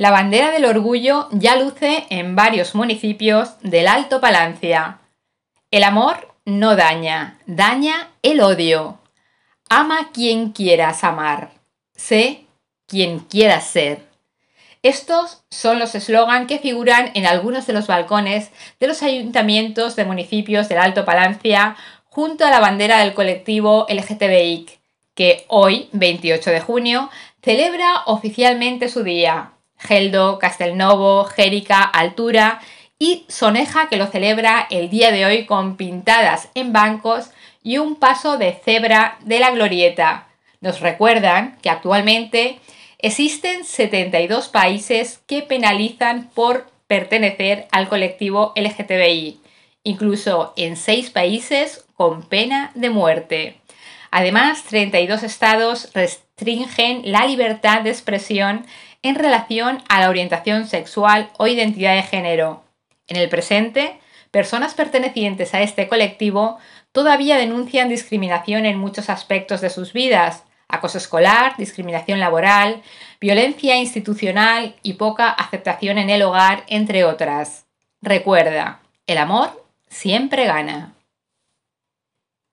La bandera del orgullo ya luce en varios municipios del Alto Palancia. El amor no daña, daña el odio. Ama quien quieras amar. Sé quien quieras ser. Estos son los eslogan que figuran en algunos de los balcones de los ayuntamientos de municipios del Alto Palancia junto a la bandera del colectivo LGTBIC, que hoy, 28 de junio, celebra oficialmente su día. Geldo, Castelnovo, Jérica, Altura y Soneja que lo celebra el día de hoy con pintadas en bancos y un paso de cebra de la glorieta. Nos recuerdan que actualmente existen 72 países que penalizan por pertenecer al colectivo LGTBI, incluso en 6 países con pena de muerte. Además, 32 estados restringen la libertad de expresión en relación a la orientación sexual o identidad de género. En el presente, personas pertenecientes a este colectivo todavía denuncian discriminación en muchos aspectos de sus vidas, acoso escolar, discriminación laboral, violencia institucional y poca aceptación en el hogar, entre otras. Recuerda, el amor siempre gana.